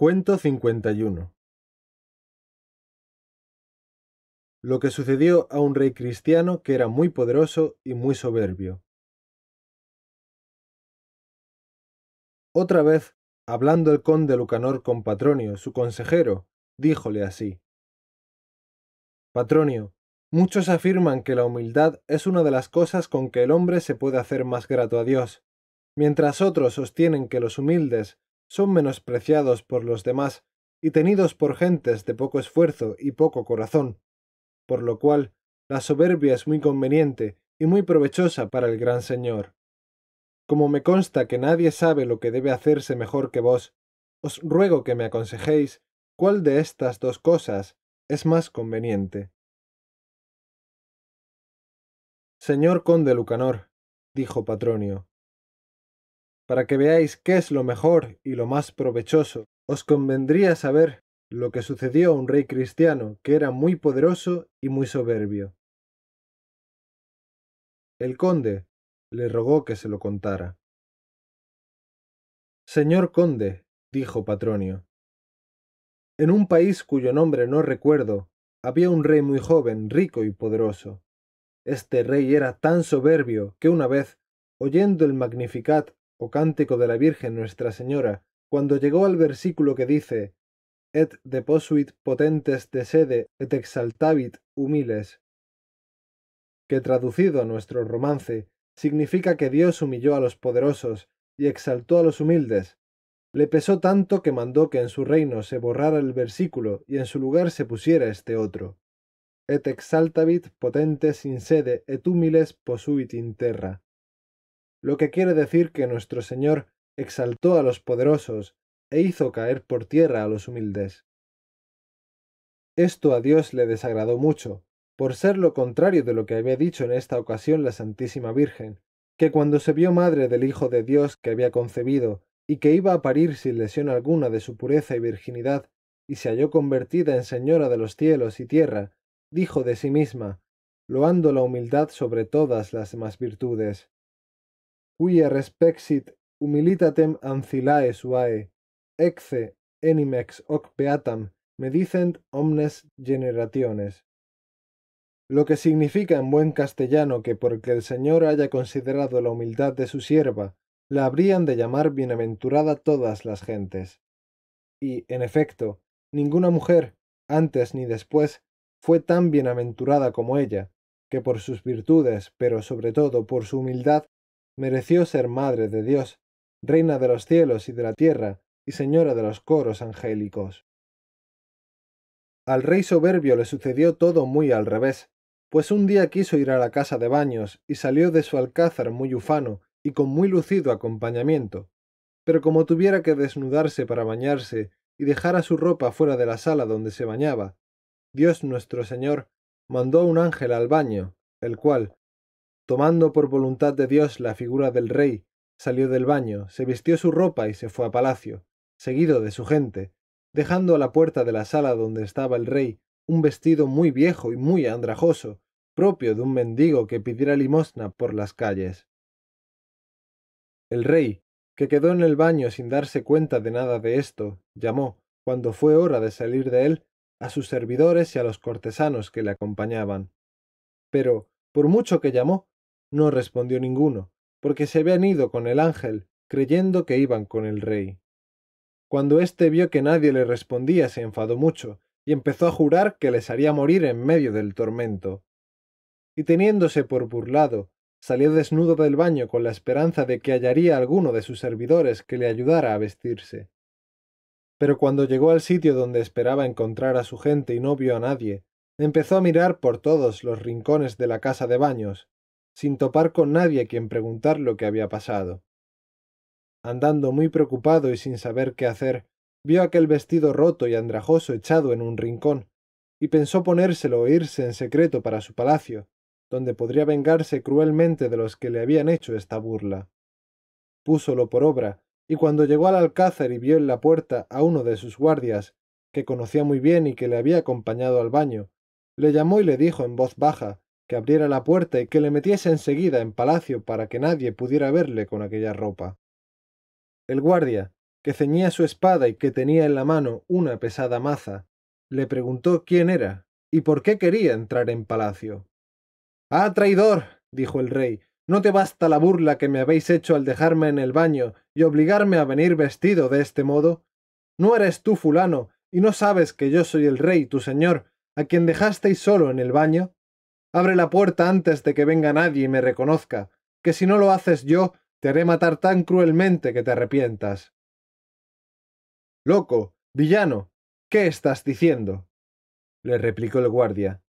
Cuento 51 Lo que sucedió a un rey cristiano que era muy poderoso y muy soberbio. Otra vez, hablando el conde Lucanor con Patronio, su consejero, díjole así. Patronio, muchos afirman que la humildad es una de las cosas con que el hombre se puede hacer más grato a Dios, mientras otros sostienen que los humildes son menospreciados por los demás y tenidos por gentes de poco esfuerzo y poco corazón, por lo cual la soberbia es muy conveniente y muy provechosa para el gran Señor. Como me consta que nadie sabe lo que debe hacerse mejor que vos, os ruego que me aconsejéis cuál de estas dos cosas es más conveniente. Señor conde Lucanor, dijo Patronio, para que veáis qué es lo mejor y lo más provechoso. Os convendría saber lo que sucedió a un rey cristiano que era muy poderoso y muy soberbio. El conde le rogó que se lo contara. Señor conde, dijo Patronio, en un país cuyo nombre no recuerdo, había un rey muy joven, rico y poderoso. Este rey era tan soberbio que una vez, oyendo el Magnificat o cántico de la Virgen Nuestra Señora, cuando llegó al versículo que dice Et deposuit potentes de sede et exaltavit humiles, que traducido a nuestro romance significa que Dios humilló a los poderosos y exaltó a los humildes. Le pesó tanto que mandó que en su reino se borrara el versículo y en su lugar se pusiera este otro. Et exaltavit potentes in sede et humiles posuit in terra lo que quiere decir que nuestro Señor exaltó a los poderosos e hizo caer por tierra a los humildes. Esto a Dios le desagradó mucho, por ser lo contrario de lo que había dicho en esta ocasión la Santísima Virgen, que cuando se vio madre del Hijo de Dios que había concebido y que iba a parir sin lesión alguna de su pureza y virginidad, y se halló convertida en Señora de los cielos y tierra, dijo de sí misma, loando la humildad sobre todas las demás virtudes quia respexit humilitatem ancillae suae, ecce enimex hoc peatam, medicent omnes generationes. Lo que significa en buen castellano que porque el Señor haya considerado la humildad de su sierva, la habrían de llamar bienaventurada todas las gentes. Y, en efecto, ninguna mujer, antes ni después, fue tan bienaventurada como ella, que por sus virtudes, pero sobre todo por su humildad, mereció ser Madre de Dios, Reina de los cielos y de la tierra, y Señora de los coros angélicos. Al rey soberbio le sucedió todo muy al revés, pues un día quiso ir a la casa de baños y salió de su alcázar muy ufano y con muy lucido acompañamiento. Pero como tuviera que desnudarse para bañarse y dejara su ropa fuera de la sala donde se bañaba, Dios nuestro Señor mandó un ángel al baño, el cual, Tomando por voluntad de Dios la figura del rey, salió del baño, se vistió su ropa y se fue a palacio, seguido de su gente, dejando a la puerta de la sala donde estaba el rey un vestido muy viejo y muy andrajoso, propio de un mendigo que pidiera limosna por las calles. El rey, que quedó en el baño sin darse cuenta de nada de esto, llamó, cuando fue hora de salir de él, a sus servidores y a los cortesanos que le acompañaban. Pero, por mucho que llamó, no respondió ninguno, porque se habían ido con el ángel, creyendo que iban con el rey. Cuando éste vio que nadie le respondía, se enfadó mucho, y empezó a jurar que les haría morir en medio del tormento. Y teniéndose por burlado, salió desnudo del baño con la esperanza de que hallaría alguno de sus servidores que le ayudara a vestirse. Pero cuando llegó al sitio donde esperaba encontrar a su gente y no vio a nadie, empezó a mirar por todos los rincones de la casa de baños, sin topar con nadie a quien preguntar lo que había pasado. Andando muy preocupado y sin saber qué hacer, vio aquel vestido roto y andrajoso echado en un rincón, y pensó ponérselo o e irse en secreto para su palacio, donde podría vengarse cruelmente de los que le habían hecho esta burla. Púsolo por obra, y cuando llegó al alcázar y vio en la puerta a uno de sus guardias, que conocía muy bien y que le había acompañado al baño, le llamó y le dijo en voz baja que abriera la puerta y que le metiese enseguida en palacio para que nadie pudiera verle con aquella ropa. El guardia, que ceñía su espada y que tenía en la mano una pesada maza, le preguntó quién era y por qué quería entrar en palacio. Ah, traidor, dijo el rey, ¿no te basta la burla que me habéis hecho al dejarme en el baño y obligarme a venir vestido de este modo? ¿No eres tú fulano y no sabes que yo soy el rey, tu señor, a quien dejasteis solo en el baño? Abre la puerta antes de que venga nadie y me reconozca, que si no lo haces yo, te haré matar tan cruelmente que te arrepientas. Loco, villano, ¿qué estás diciendo? le replicó el guardia.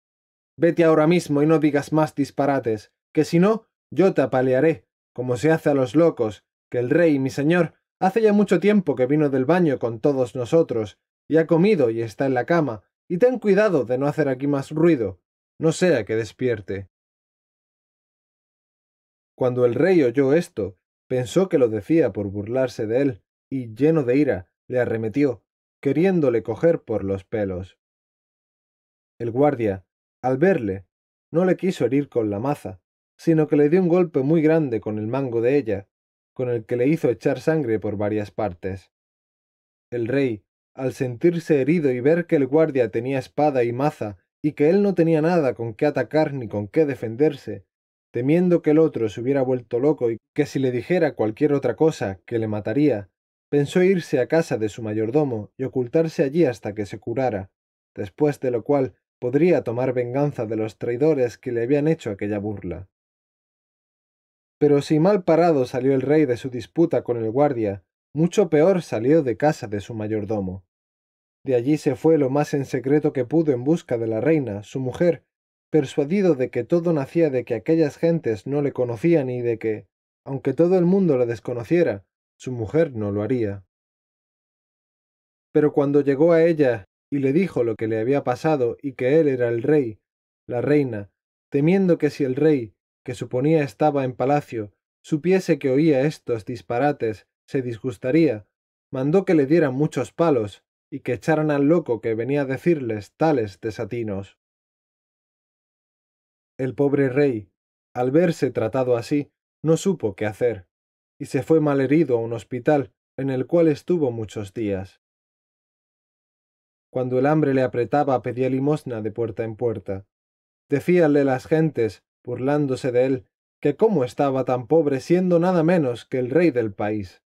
Vete ahora mismo y no digas más disparates, que si no, yo te apalearé, como se hace a los locos, que el rey, mi señor, hace ya mucho tiempo que vino del baño con todos nosotros, y ha comido y está en la cama, y ten cuidado de no hacer aquí más ruido, no sea que despierte. Cuando el rey oyó esto, pensó que lo decía por burlarse de él, y lleno de ira, le arremetió, queriéndole coger por los pelos. El guardia, al verle, no le quiso herir con la maza, sino que le dio un golpe muy grande con el mango de ella, con el que le hizo echar sangre por varias partes. El rey, al sentirse herido y ver que el guardia tenía espada y maza y que él no tenía nada con qué atacar ni con qué defenderse, temiendo que el otro se hubiera vuelto loco y que si le dijera cualquier otra cosa que le mataría, pensó irse a casa de su mayordomo y ocultarse allí hasta que se curara, después de lo cual podría tomar venganza de los traidores que le habían hecho aquella burla. Pero si mal parado salió el rey de su disputa con el guardia, mucho peor salió de casa de su mayordomo. De allí se fue lo más en secreto que pudo en busca de la reina, su mujer, persuadido de que todo nacía de que aquellas gentes no le conocían y de que, aunque todo el mundo la desconociera, su mujer no lo haría. Pero cuando llegó a ella y le dijo lo que le había pasado y que él era el rey, la reina, temiendo que si el rey, que suponía estaba en palacio, supiese que oía estos disparates, se disgustaría, mandó que le dieran muchos palos, y que echaran al loco que venía a decirles tales desatinos. El pobre rey, al verse tratado así, no supo qué hacer, y se fue malherido a un hospital en el cual estuvo muchos días. Cuando el hambre le apretaba pedía limosna de puerta en puerta. Decíanle las gentes, burlándose de él, que cómo estaba tan pobre siendo nada menos que el rey del país.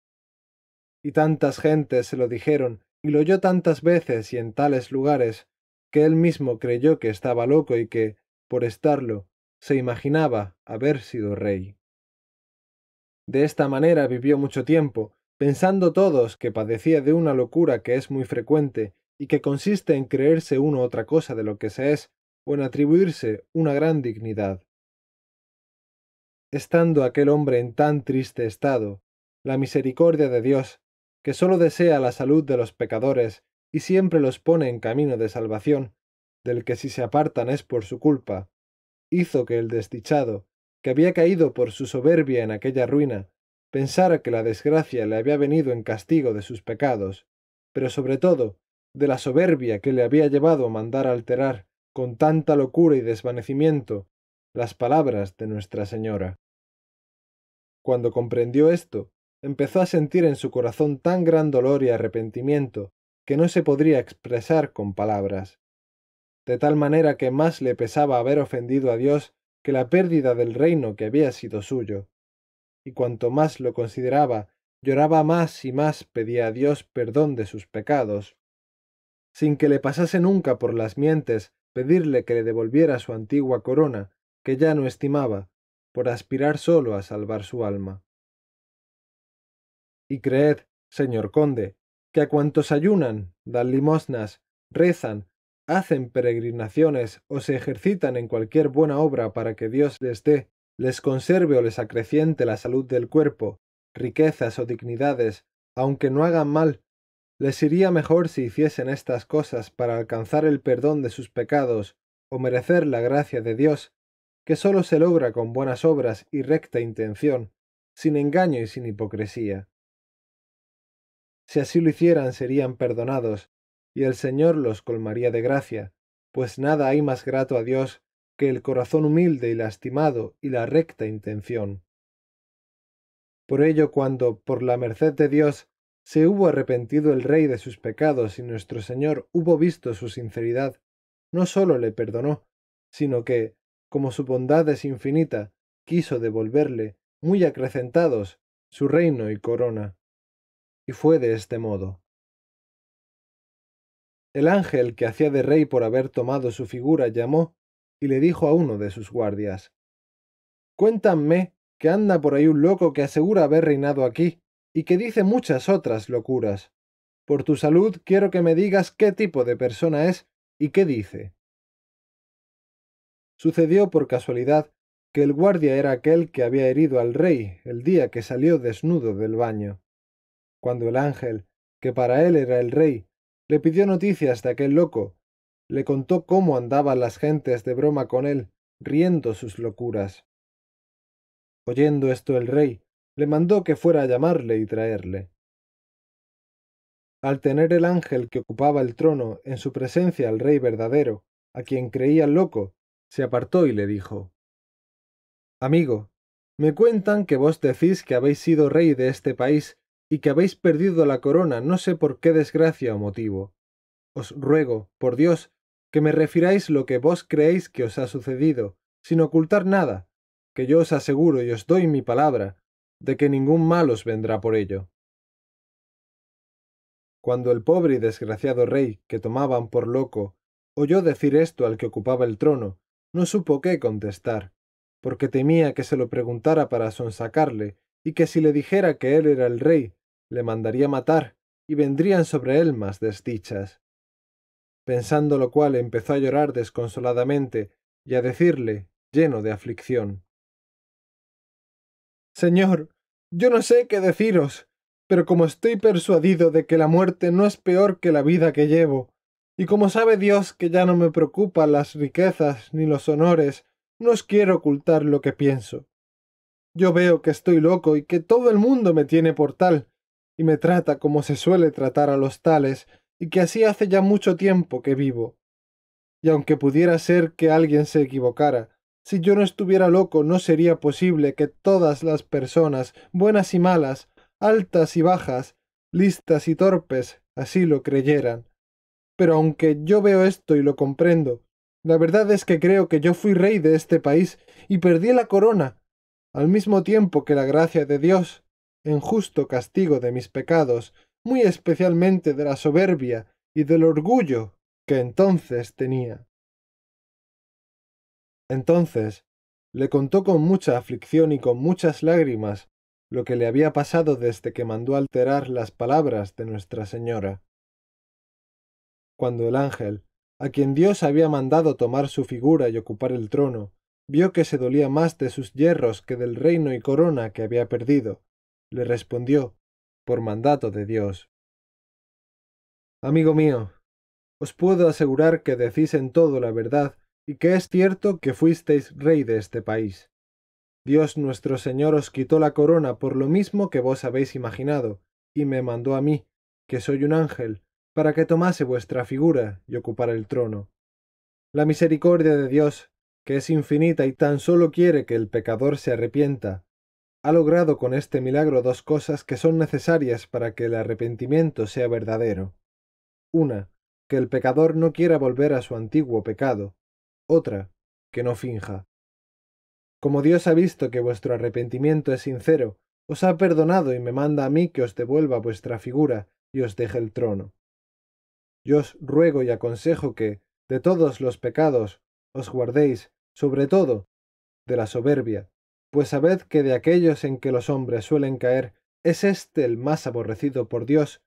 Y tantas gentes se lo dijeron y lo oyó tantas veces y en tales lugares que él mismo creyó que estaba loco y que, por estarlo, se imaginaba haber sido rey. De esta manera vivió mucho tiempo, pensando todos que padecía de una locura que es muy frecuente y que consiste en creerse uno otra cosa de lo que se es o en atribuirse una gran dignidad. Estando aquel hombre en tan triste estado, la misericordia de Dios que sólo desea la salud de los pecadores y siempre los pone en camino de salvación, del que si se apartan es por su culpa, hizo que el desdichado, que había caído por su soberbia en aquella ruina, pensara que la desgracia le había venido en castigo de sus pecados, pero sobre todo de la soberbia que le había llevado a mandar alterar con tanta locura y desvanecimiento las palabras de Nuestra Señora. Cuando comprendió esto, empezó a sentir en su corazón tan gran dolor y arrepentimiento que no se podría expresar con palabras, de tal manera que más le pesaba haber ofendido a Dios que la pérdida del reino que había sido suyo. Y cuanto más lo consideraba, lloraba más y más pedía a Dios perdón de sus pecados, sin que le pasase nunca por las mientes pedirle que le devolviera su antigua corona, que ya no estimaba, por aspirar sólo a salvar su alma. Y creed, señor conde, que a cuantos ayunan, dan limosnas, rezan, hacen peregrinaciones o se ejercitan en cualquier buena obra para que Dios les dé, les conserve o les acreciente la salud del cuerpo, riquezas o dignidades, aunque no hagan mal, les iría mejor si hiciesen estas cosas para alcanzar el perdón de sus pecados o merecer la gracia de Dios, que sólo se logra con buenas obras y recta intención, sin engaño y sin hipocresía. Si así lo hicieran serían perdonados, y el Señor los colmaría de gracia, pues nada hay más grato a Dios que el corazón humilde y lastimado y la recta intención. Por ello, cuando, por la merced de Dios, se hubo arrepentido el rey de sus pecados y nuestro Señor hubo visto su sinceridad, no sólo le perdonó, sino que, como su bondad es infinita, quiso devolverle, muy acrecentados, su reino y corona y fue de este modo. El ángel que hacía de rey por haber tomado su figura llamó y le dijo a uno de sus guardias "Cuéntame que anda por ahí un loco que asegura haber reinado aquí y que dice muchas otras locuras. Por tu salud quiero que me digas qué tipo de persona es y qué dice. Sucedió por casualidad que el guardia era aquel que había herido al rey el día que salió desnudo del baño cuando el ángel, que para él era el rey, le pidió noticias de aquel loco, le contó cómo andaban las gentes de broma con él, riendo sus locuras. Oyendo esto el rey, le mandó que fuera a llamarle y traerle. Al tener el ángel que ocupaba el trono en su presencia al rey verdadero, a quien creía loco, se apartó y le dijo Amigo, me cuentan que vos decís que habéis sido rey de este país y que habéis perdido la corona no sé por qué desgracia o motivo. Os ruego, por Dios, que me refiráis lo que vos creéis que os ha sucedido, sin ocultar nada, que yo os aseguro y os doy mi palabra, de que ningún mal os vendrá por ello. Cuando el pobre y desgraciado rey, que tomaban por loco, oyó decir esto al que ocupaba el trono, no supo qué contestar, porque temía que se lo preguntara para sonsacarle, y que si le dijera que él era el rey, le mandaría matar y vendrían sobre él más desdichas. Pensando lo cual empezó a llorar desconsoladamente y a decirle, lleno de aflicción. Señor, yo no sé qué deciros, pero como estoy persuadido de que la muerte no es peor que la vida que llevo, y como sabe Dios que ya no me preocupan las riquezas ni los honores, no os quiero ocultar lo que pienso. Yo veo que estoy loco y que todo el mundo me tiene por tal, y me trata como se suele tratar a los tales, y que así hace ya mucho tiempo que vivo. Y aunque pudiera ser que alguien se equivocara, si yo no estuviera loco no sería posible que todas las personas, buenas y malas, altas y bajas, listas y torpes, así lo creyeran. Pero aunque yo veo esto y lo comprendo, la verdad es que creo que yo fui rey de este país y perdí la corona, al mismo tiempo que la gracia de Dios en justo castigo de mis pecados, muy especialmente de la soberbia y del orgullo que entonces tenía. Entonces le contó con mucha aflicción y con muchas lágrimas lo que le había pasado desde que mandó alterar las palabras de Nuestra Señora. Cuando el ángel, a quien Dios había mandado tomar su figura y ocupar el trono, vio que se dolía más de sus yerros que del reino y corona que había perdido, le respondió, por mandato de Dios. Amigo mío, os puedo asegurar que decís en todo la verdad y que es cierto que fuisteis rey de este país. Dios nuestro Señor os quitó la corona por lo mismo que vos habéis imaginado, y me mandó a mí, que soy un ángel, para que tomase vuestra figura y ocupara el trono. La misericordia de Dios, que es infinita y tan solo quiere que el pecador se arrepienta, ha logrado con este milagro dos cosas que son necesarias para que el arrepentimiento sea verdadero. Una, que el pecador no quiera volver a su antiguo pecado. Otra, que no finja. Como Dios ha visto que vuestro arrepentimiento es sincero, os ha perdonado y me manda a mí que os devuelva vuestra figura y os deje el trono. Yo os ruego y aconsejo que, de todos los pecados, os guardéis, sobre todo, de la soberbia, pues sabed que de aquellos en que los hombres suelen caer, es éste el más aborrecido por Dios,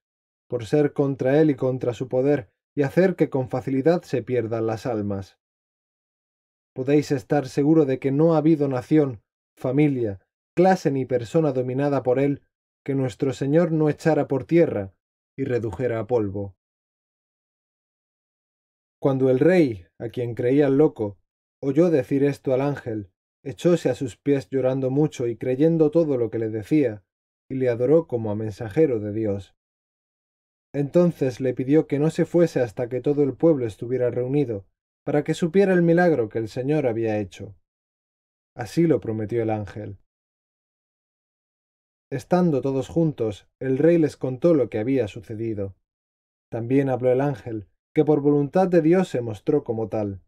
por ser contra él y contra su poder, y hacer que con facilidad se pierdan las almas. Podéis estar seguro de que no ha habido nación, familia, clase ni persona dominada por él que nuestro Señor no echara por tierra y redujera a polvo. Cuando el rey, a quien creía loco, oyó decir esto al ángel, echóse a sus pies llorando mucho y creyendo todo lo que le decía, y le adoró como a mensajero de Dios. Entonces le pidió que no se fuese hasta que todo el pueblo estuviera reunido, para que supiera el milagro que el Señor había hecho. Así lo prometió el ángel. Estando todos juntos, el rey les contó lo que había sucedido. También habló el ángel, que por voluntad de Dios se mostró como tal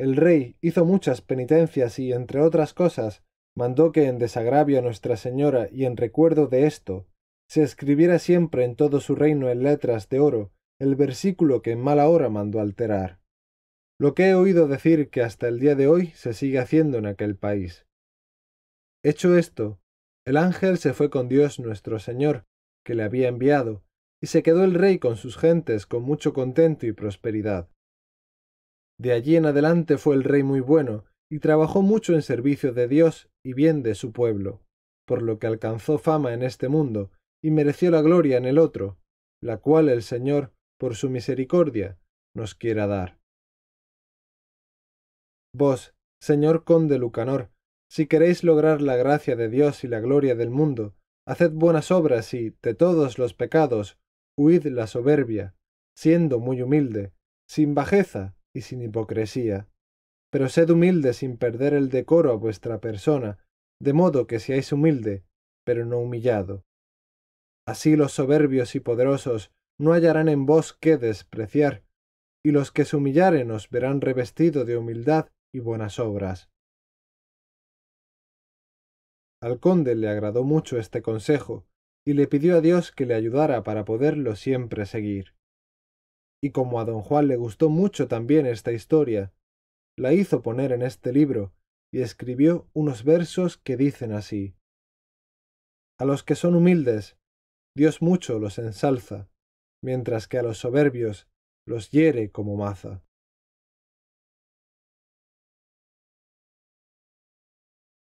el rey hizo muchas penitencias y, entre otras cosas, mandó que en desagravio a Nuestra Señora y en recuerdo de esto, se escribiera siempre en todo su reino en letras de oro el versículo que en mala hora mandó alterar. Lo que he oído decir que hasta el día de hoy se sigue haciendo en aquel país. Hecho esto, el ángel se fue con Dios nuestro Señor, que le había enviado, y se quedó el rey con sus gentes con mucho contento y prosperidad. De allí en adelante fue el rey muy bueno, y trabajó mucho en servicio de Dios y bien de su pueblo, por lo que alcanzó fama en este mundo, y mereció la gloria en el otro, la cual el Señor, por su misericordia, nos quiera dar. Vos, señor conde Lucanor, si queréis lograr la gracia de Dios y la gloria del mundo, haced buenas obras y, de todos los pecados, huid la soberbia, siendo muy humilde, sin bajeza, y sin hipocresía. Pero sed humilde sin perder el decoro a vuestra persona, de modo que seáis humilde, pero no humillado. Así los soberbios y poderosos no hallarán en vos qué despreciar, y los que se humillaren os verán revestido de humildad y buenas obras. Al conde le agradó mucho este consejo, y le pidió a Dios que le ayudara para poderlo siempre seguir y como a don Juan le gustó mucho también esta historia, la hizo poner en este libro y escribió unos versos que dicen así. A los que son humildes, Dios mucho los ensalza, mientras que a los soberbios los hiere como maza.